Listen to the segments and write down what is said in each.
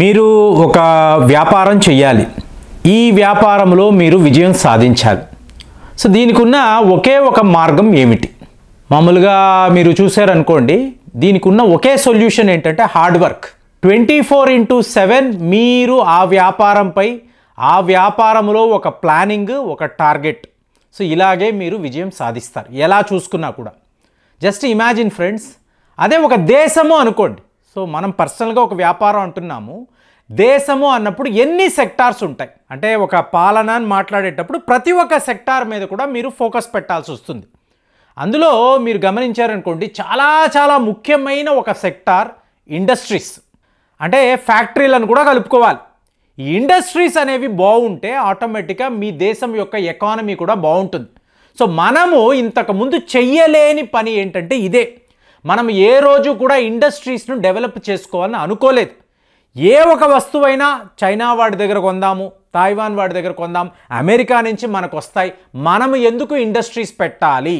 మీరు ఒక వ్యాపారం చేయాలి ఈ వ్యాపారంలో మీరు విజయం సాధించాలి సో దీనికి ఉన్న ఒకే ఒక మార్గం ఏమిటి మామూలుగా మీరు చూసారనుకోండి దీనికి ఉన్న ఒకే సొల్యూషన్ ఏంటంటే hard work twenty four into seven మీరు ఆ వ్యాపారంపై ఆ వ్యాపారంలో ఒక ప్లానింగ్ ఒక టార్గెట్ సో ఇలాగే మీరు విజయం సాధిస్తారు ఎలా చూసుకున్నా కూడా జస్ట్ ఇమాజిన్ ఫ్రెండ్స్ అదే ఒక దేశము అనుకోండి సో మనం పర్సనల్గా ఒక వ్యాపారం అంటున్నాము దేశము అన్నప్పుడు ఎన్ని సెక్టార్స్ ఉంటాయి అంటే ఒక పాలన అని మాట్లాడేటప్పుడు ప్రతి ఒక్క సెక్టార్ మీద కూడా మీరు ఫోకస్ పెట్టాల్సి వస్తుంది అందులో మీరు గమనించారనుకోండి చాలా చాలా ముఖ్యమైన ఒక సెక్టార్ ఇండస్ట్రీస్ అంటే ఫ్యాక్టరీలను కూడా కలుపుకోవాలి ఈ ఇండస్ట్రీస్ అనేవి బాగుంటే ఆటోమేటిక్గా మీ దేశం యొక్క ఎకానమీ కూడా బాగుంటుంది సో మనము ఇంతకుముందు చెయ్యలేని పని ఏంటంటే ఇదే మనం ఏ రోజు కూడా ఇండస్ట్రీస్ను డెవలప్ చేసుకోవాలని అనుకోలేదు ఏ ఒక వస్తువైనా చైనా వాడి దగ్గర కొందాము తాయివాన్ వాడి దగ్గర కొందాం అమెరికా నుంచి మనకు వస్తాయి మనం ఎందుకు ఇండస్ట్రీస్ పెట్టాలి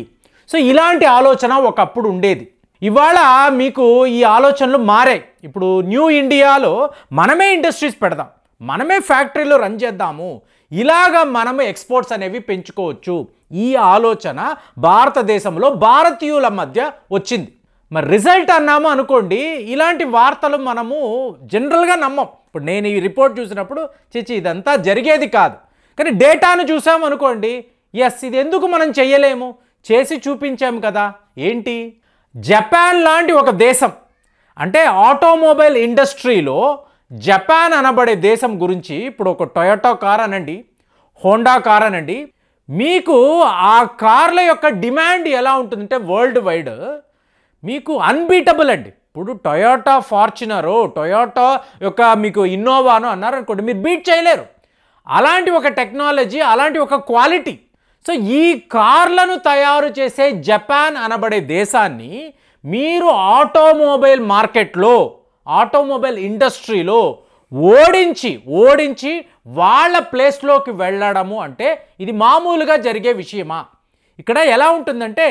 సో ఇలాంటి ఆలోచన ఒకప్పుడు ఉండేది ఇవాళ మీకు ఈ ఆలోచనలు మారాయి ఇప్పుడు న్యూ ఇండియాలో మనమే ఇండస్ట్రీస్ పెడదాం మనమే ఫ్యాక్టరీలో రన్ చేద్దాము ఇలాగ మనము ఎక్స్పోర్ట్స్ అనేవి పెంచుకోవచ్చు ఈ ఆలోచన భారతదేశంలో భారతీయుల మధ్య వచ్చింది మరి రిజల్ట్ అన్నాము అనుకోండి ఇలాంటి వార్తలు మనము జనరల్గా నమ్మం ఇప్పుడు నేను ఈ రిపోర్ట్ చూసినప్పుడు చిచి ఇదంతా జరిగేది కాదు కానీ డేటాను చూసామనుకోండి ఎస్ ఇది ఎందుకు మనం చేయలేము చేసి చూపించాము కదా ఏంటి జపాన్ లాంటి ఒక దేశం అంటే ఆటోమొబైల్ ఇండస్ట్రీలో జపాన్ అనబడే దేశం గురించి ఇప్పుడు ఒక టొయోటో కార్ అనండి హోండా కార్ అనండి మీకు ఆ కార్ల యొక్క డిమాండ్ ఎలా ఉంటుందంటే వరల్డ్ వైడ్ మీకు అన్బీటబుల్ అండి ఇప్పుడు టొయోటా ఫార్చునరు టొయోటా యొక్క మీకు ఇన్నోవాను అనుకోండి మీరు బీట్ చేయలేరు అలాంటి ఒక టెక్నాలజీ అలాంటి ఒక క్వాలిటీ సో ఈ కార్లను తయారు చేసే జపాన్ అనబడే దేశాన్ని మీరు ఆటోమొబైల్ మార్కెట్లో ఆటోమొబైల్ ఇండస్ట్రీలో ఓడించి ఓడించి వాళ్ళ ప్లేస్లోకి వెళ్ళడము అంటే ఇది మామూలుగా జరిగే విషయమా ఇక్కడ ఎలా ఉంటుందంటే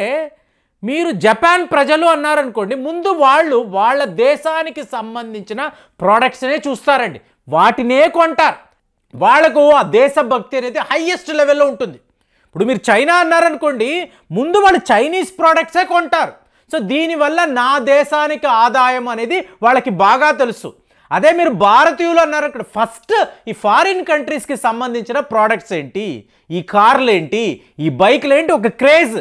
మీరు జపాన్ ప్రజలు అన్నారనుకోండి ముందు వాళ్ళు వాళ్ళ దేశానికి సంబంధించిన ప్రోడక్ట్స్నే చూస్తారండి వాటినే కొంటారు వాళ్ళకు ఆ దేశభక్తి అనేది హయ్యెస్ట్ లెవెల్లో ఉంటుంది ఇప్పుడు మీరు చైనా అన్నారనుకోండి ముందు వాళ్ళు చైనీస్ ప్రోడక్ట్సే కొంటారు సో దీనివల్ల నా దేశానికి ఆదాయం అనేది వాళ్ళకి బాగా తెలుసు అదే మీరు భారతీయులు అన్నారు ఇక్కడ ఫస్ట్ ఈ ఫారిన్ కంట్రీస్కి సంబంధించిన ప్రోడక్ట్స్ ఏంటి ఈ కార్లు ఏంటి ఈ బైక్లు ఏంటి ఒక క్రేజ్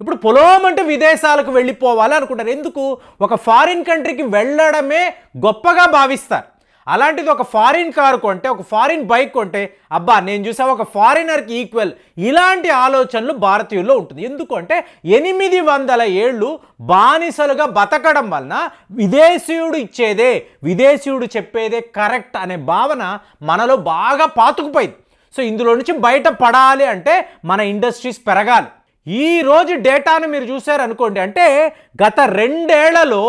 ఇప్పుడు పొలం అంటే విదేశాలకు వెళ్ళిపోవాలి అనుకుంటారు ఎందుకు ఒక ఫారిన్ కంట్రీకి వెళ్ళడమే గొప్పగా భావిస్తారు అలాంటిది ఒక ఫారిన్ కారు కొంటే ఒక ఫారిన్ బైక్ కొంటే అబ్బా నేను చూసా ఒక ఫారినర్కి ఈక్వల్ ఇలాంటి ఆలోచనలు భారతీయుల్లో ఉంటుంది ఎందుకంటే ఎనిమిది వందల ఏళ్ళు బానిసలుగా బతకడం వలన విదేశీయుడు ఇచ్చేదే విదేశీయుడు చెప్పేదే కరెక్ట్ అనే భావన మనలో బాగా పాతుకుపోయింది సో ఇందులో నుంచి బయట పడాలి అంటే మన ఇండస్ట్రీస్ పెరగాలి ఈరోజు డేటాను మీరు చూశారనుకోండి అంటే గత రెండేళ్లలో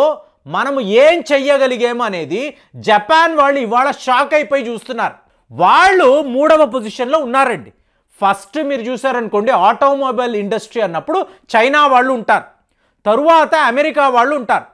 మనము ఏం చెయ్యగలిగాము అనేది జపాన్ వాళ్ళు ఇవాళ షాక్ అయిపోయి చూస్తున్నారు వాళ్ళు మూడవ పొజిషన్లో ఉన్నారండి ఫస్ట్ మీరు చూసారనుకోండి ఆటోమొబైల్ ఇండస్ట్రీ అన్నప్పుడు చైనా వాళ్ళు ఉంటారు తరువాత అమెరికా వాళ్ళు ఉంటారు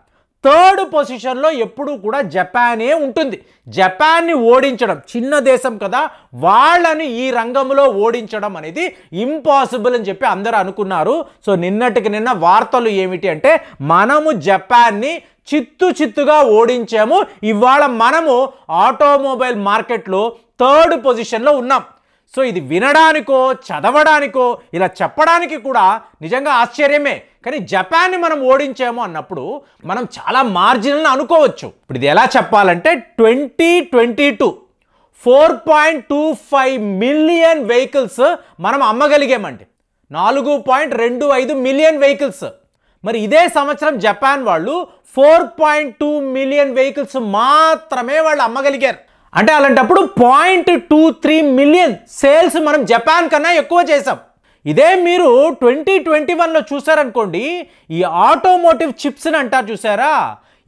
థర్డ్ పొజిషన్లో ఎప్పుడూ కూడా జపానే ఉంటుంది జపాన్ని ఓడించడం చిన్న దేశం కదా వాళ్ళని ఈ రంగంలో ఓడించడం అనేది ఇంపాసిబుల్ అని చెప్పి అందరూ అనుకున్నారు సో నిన్నటికి నిన్న వార్తలు ఏమిటి అంటే మనము జపాన్ని చిత్తు చిత్తుగా ఓడించాము ఇవాళ మనము ఆటోమొబైల్ మార్కెట్లో థర్డ్ పొజిషన్లో ఉన్నాం సో ఇది వినడానికో చదవడానికో ఇలా చెప్పడానికి కూడా నిజంగా ఆశ్చర్యమే కానీ జపాన్ని మనం ఓడించాము అన్నప్పుడు మనం చాలా మార్జినల్ని అనుకోవచ్చు ఇప్పుడు ఇది ఎలా చెప్పాలంటే twenty twenty two four point two five million vehicles మనం అమ్మగలిగామండి నాలుగు పాయింట్ రెండు ఐదు మిలియన్ వెహికల్స్ మరి ఇదే సంవత్సరం జపాన్ వాళ్ళు four point two million vehicles మాత్రమే వాళ్ళు అమ్మగలిగారు అంటే అలాంటప్పుడు point two three million sales మనం జపాన్ కన్నా ఎక్కువ చేసాం ఇదే మీరు ట్వంటీ ట్వంటీ వన్లో చూసారనుకోండి ఈ ఆటోమోటివ్ చిప్స్ని అంటారు చూసారా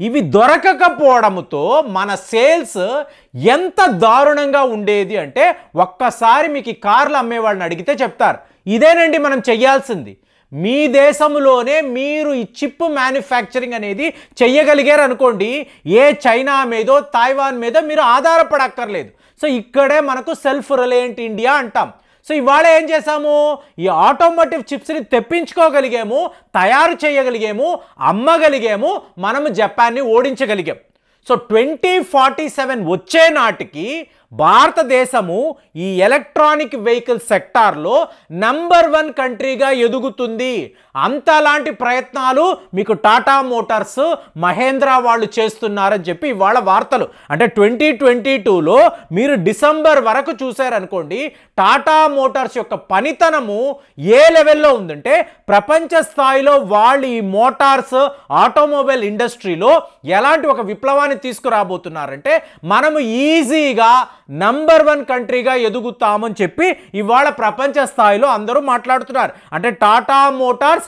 ఇవి దొరకకపోవడంతో మన సేల్స్ ఎంత దారుణంగా ఉండేది అంటే ఒక్కసారి మీకు ఈ కార్లు అమ్మేవాళ్ళని అడిగితే చెప్తారు ఇదేనండి మనం చెయ్యాల్సింది మీ దేశంలోనే మీరు ఈ చిప్ మ్యానుఫ్యాక్చరింగ్ అనేది చెయ్యగలిగారు అనుకోండి ఏ చైనా మీదో తైవాన్ మీదో మీరు ఆధారపడక్కర్లేదు సో ఇక్కడే మనకు సెల్ఫ్ రిలయంట్ ఇండియా అంటాం సో ఇవాళ ఏం చేసాము ఈ ఆటోమోటివ్ చిప్స్ని తెప్పించుకోగలిగాము తయారు చేయగలిగాము అమ్మగలిగాము మనము జపాన్ని ఓడించగలిగాం సో ట్వంటీ ఫార్టీ సెవెన్ వచ్చే నాటికి భారతదేశము ఈ ఎలక్ట్రానిక్ వెహికల్ సెక్టార్లో నంబర్ వన్ కంట్రీగా ఎదుగుతుంది అంతలాంటి ప్రయత్నాలు మీకు టాటా మోటార్స్ మహేంద్ర వాళ్ళు చేస్తున్నారని చెప్పి ఇవాళ వార్తలు అంటే ట్వంటీ ట్వంటీ టూలో మీరు డిసెంబర్ వరకు చూశారనుకోండి టాటా మోటార్స్ యొక్క పనితనము ఏ లెవెల్లో ఉందంటే ప్రపంచ స్థాయిలో వాళ్ళు ఈ మోటార్స్ ఆటోమొబైల్ ఇండస్ట్రీలో ఎలాంటి ఒక విప్లవాన్ని తీసుకురాబోతున్నారంటే మనము ఈజీగా నంబర్ వన్ కంట్రీగా ఎదుగుతామని చెప్పి ఇవాళ ప్రపంచ స్థాయిలో అందరూ మాట్లాడుతున్నారు అంటే Tata Motors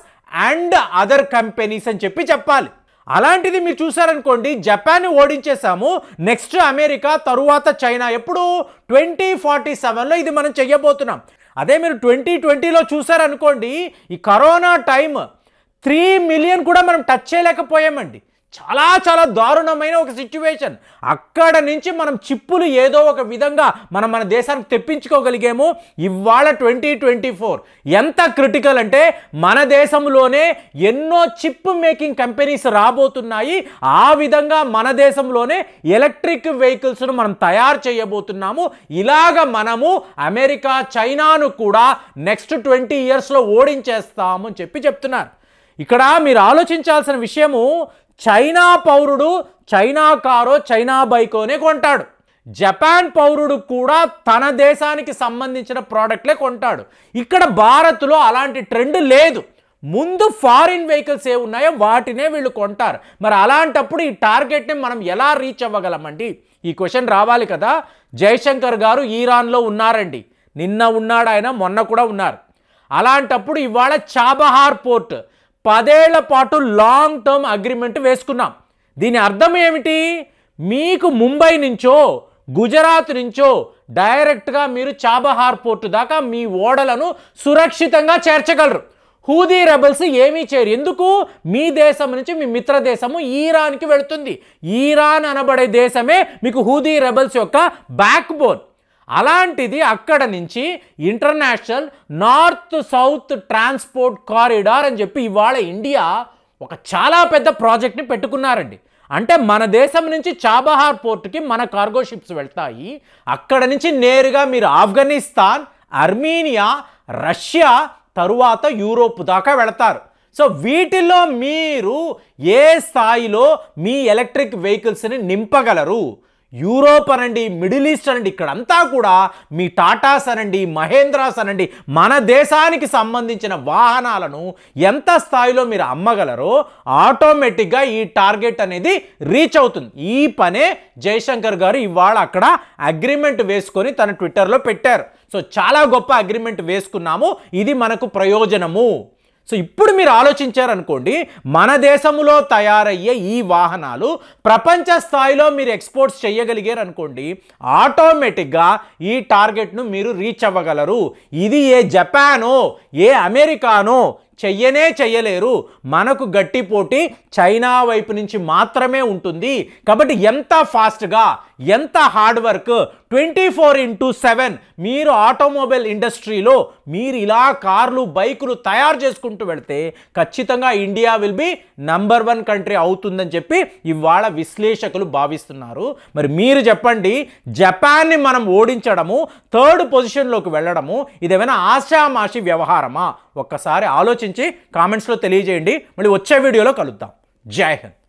and other companies అని చెప్పి చెప్పాలి అలాంటిది మీరు చూసారనుకోండి జపాన్ ఓడించేశాము నెక్స్ట్ అమెరికా తరువాత చైనా ఎప్పుడు ట్వంటీ ఫార్టీ సెవెన్లో ఇది మనం చెయ్యబోతున్నాం అదే మీరు ట్వంటీ ట్వంటీలో చూసారనుకోండి ఈ కరోనా టైం త్రీ మిలియన్ కూడా మనం టచ్ చేయలేకపోయామండి చాలా చాలా దారుణమైన ఒక సిచ్యువేషన్ అక్కడ నుంచి మనం చిప్పులు ఏదో ఒక విధంగా మనం మన దేశానికి తెప్పించుకోగలిగాము ఇవాళ ట్వంటీ ట్వంటీ ఫోర్ ఎంత క్రిటికల్ అంటే మన దేశంలోనే ఎన్నో చిప్ మేకింగ్ కంపెనీస్ రాబోతున్నాయి ఆ విధంగా మన దేశంలోనే ఎలక్ట్రిక్ వెహికల్స్ను మనం తయారు చేయబోతున్నాము ఇలాగ మనము అమెరికా చైనాను కూడా నెక్స్ట్ ట్వంటీ ఇయర్స్లో ఓడించేస్తామని చెప్పి చెప్తున్నారు ఇక్కడ మీరు ఆలోచించాల్సిన విషయము చైనా పౌరుడు చైనా కారో చైనా బైకోనే కొంటాడు జపాన్ పౌరుడు కూడా తన దేశానికి సంబంధించిన ప్రోడక్ట్లే కొంటాడు ఇక్కడ భారత్లో అలాంటి ట్రెండ్ లేదు ముందు ఫారిన్ వెహికల్స్ ఏ ఉన్నాయో వాటినే వీళ్ళు కొంటారు మరి అలాంటప్పుడు ఈ టార్గెట్ని మనం ఎలా రీచ్ అవ్వగలమండి ఈ క్వశ్చన్ రావాలి కదా జయశంకర్ గారు ఈరాన్లో ఉన్నారండి నిన్న ఉన్నాడు ఆయన మొన్న కూడా ఉన్నారు అలాంటప్పుడు ఇవాళ చాబహార్ పోర్ట్ పదేళ్ల పాటు లాంగ్ టర్మ్ అగ్రిమెంట్ వేసుకున్నాం దీని అర్థం ఏమిటి మీకు ముంబై నుంచో గుజరాత్ నుంచో డైరెక్ట్గా మీరు చాబహార్ పోర్టు దాకా మీ ఓడలను సురక్షితంగా చేర్చగలరు హూదీ రెబల్స్ ఏమీ చేయరు ఎందుకు మీ దేశం నుంచి మీ మిత్ర దేశము ఈరాన్కి వెళుతుంది ఈరాన్ అనబడే దేశమే మీకు హూదీ రెబల్స్ యొక్క బ్యాక్ బోన్ అలాంటిది అక్కడ నుంచి international north south transport corridor అని చెప్పి ఇవాళ ఇండియా ఒక చాలా పెద్ద ప్రాజెక్ట్ని పెట్టుకున్నారండి అంటే మన దేశం నుంచి చాబహార్ పోర్ట్కి మన కార్గో షిప్స్ వెళ్తాయి అక్కడ నుంచి నేరుగా మీరు ఆఫ్ఘనిస్తాన్ అర్మీనియా రష్యా తరువాత యూరోప్ దాకా వెళతారు సో వీటిలో మీరు ఏ స్థాయిలో మీ ఎలక్ట్రిక్ వెహికల్స్ని నింపగలరు యూరోప్ అనండి మిడిల్ ఈస్ట్ అనండి ఇక్కడంతా కూడా మీ టాటాస్ అనండి మహేంద్రాస్ అనండి మన దేశానికి సంబంధించిన వాహనాలను ఎంత స్థాయిలో మీరు అమ్మగలరో ఆటోమేటిక్గా ఈ టార్గెట్ అనేది రీచ్ అవుతుంది ఈ పనే జయశంకర్ గారు ఇవాళ అక్కడ అగ్రిమెంట్ వేసుకొని తన ట్విట్టర్లో పెట్టారు సో చాలా గొప్ప అగ్రిమెంట్ వేసుకున్నాము ఇది మనకు ప్రయోజనము సో ఇప్పుడు మీరు ఆలోచించారనుకోండి మన దేశంలో తయారయ్యే ఈ వాహనాలు ప్రపంచ స్థాయిలో మీరు ఎక్స్పోర్ట్స్ చేయగలిగారు అనుకోండి ఆటోమేటిక్గా ఈ టార్గెట్ను మీరు రీచ్ అవ్వగలరు ఇది ఏ జపానో ఏ అమెరికానో చెయ్యనే చెయ్యలేరు మనకు గట్టి పోటీ చైనా వైపు నుంచి మాత్రమే ఉంటుంది కాబట్టి ఎంత ఫాస్ట్గా ఎంత hard work twenty four into seven మీరు ఆటోమొబైల్ ఇండస్ట్రీలో మీరు ఇలా కార్లు బైకులు తయారు చేసుకుంటూ వెళితే ఖచ్చితంగా India will be number one country అవుతుందని చెప్పి ఇవాళ విశ్లేషకులు భావిస్తున్నారు మరి మీరు చెప్పండి జపాన్ని మనం ఓడించడము థర్డ్ పొజిషన్లోకి వెళ్ళడము ఇదేమైనా ఆశామాషి వ్యవహారమా ఒక్కసారి ఆలోచించి కామెంట్స్లో తెలియజేయండి మళ్ళీ వచ్చే వీడియోలో కలుద్దాం జై హింద్